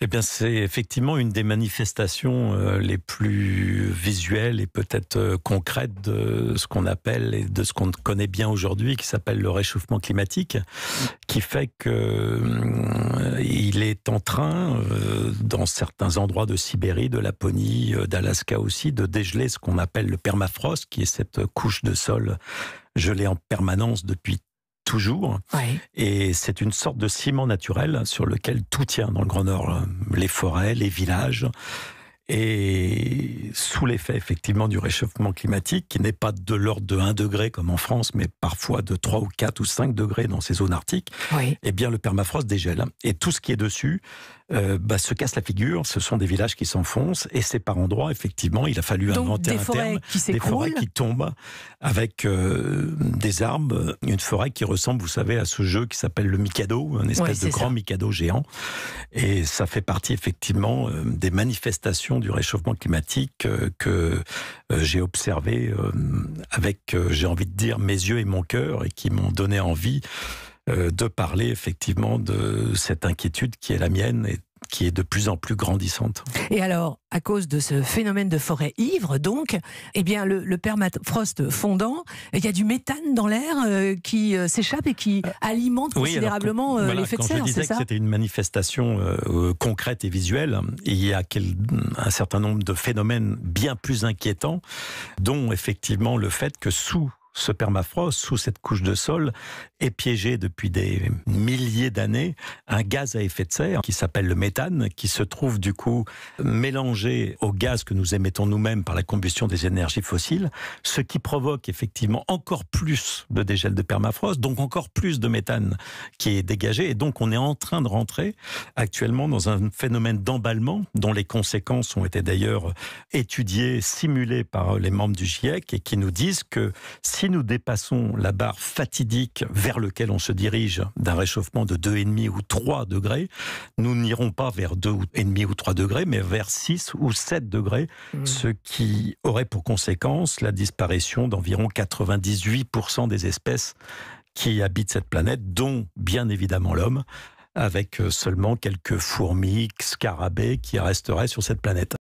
Eh bien, c'est effectivement une des manifestations euh, les plus visuelles et peut-être euh, concrètes de ce qu'on appelle et de ce qu'on connaît bien aujourd'hui, qui s'appelle le réchauffement climatique, qui fait que euh, il est en train, dans certains endroits de Sibérie, de Laponie, d'Alaska aussi, de dégeler ce qu'on appelle le permafrost, qui est cette couche de sol gelée en permanence depuis toujours. Et c'est une sorte de ciment naturel sur lequel tout tient dans le Grand Nord. Euh, les forêts, les villages. Et, sous l'effet effectivement du réchauffement climatique, qui n'est pas de l'ordre de 1 degré comme en France, mais parfois de 3 ou 4 ou 5 degrés dans ces zones arctiques, eh bien le permafrost dégèle. Et tout ce qui est dessus euh, bah, se casse la figure, ce sont des villages qui s'enfoncent, et c'est par endroits, effectivement, il a fallu inventer un terme, des forêts qui tombent avec euh, des arbres, une forêt qui ressemble, vous savez, à ce jeu qui s'appelle le Mikado, un espèce de grand Mikado géant, et ça fait partie effectivement euh, des manifestations du réchauffement climatique euh, que euh, j'ai observé euh, avec, j'ai envie de dire, mes yeux et mon cœur et qui m'ont donné envie de parler effectivement de cette inquiétude qui est la mienne et qui est de plus en plus grandissante. Et alors, à cause de ce phénomène de forêt ivre, donc, eh bien, le, permafrost fondant, il y a du méthane dans l'air euh, qui euh, s'échappe et qui euh, alimente considérablement l'effet de serre. Je disais que c'était une manifestation concrète et visuelle. il y a un certain nombre de phénomènes bien plus inquiétants, dont effectivement le fait que sous ce permafrost, sous cette couche de sol, est piégé depuis des milliers d'années un gaz à effet de serre qui s'appelle le méthane, qui se trouve du coup mélangé au gaz que nous émettons nous-mêmes par la combustion des énergies fossiles, ce qui provoque effectivement encore plus de dégel de permafrost, donc encore plus de méthane qui est dégagé. Et donc on est en train de rentrer actuellement dans un phénomène d'emballement dont les conséquences ont été d'ailleurs étudiées, simulées par les membres du GIEC et qui nous disent que si nous dépassons la barre fatidique vers laquelle on se dirige d'un réchauffement de 2,5 ou 3 degrés, nous n'irons pas vers 2,5 ou 3 degrés, mais vers 6 ou 7 degrés, mmh. ce qui aurait pour conséquence la disparition d'environ 98% des espèces qui habitent cette planète, dont bien évidemment l'homme, avec seulement quelques fourmis, scarabées qui resteraient sur cette planète.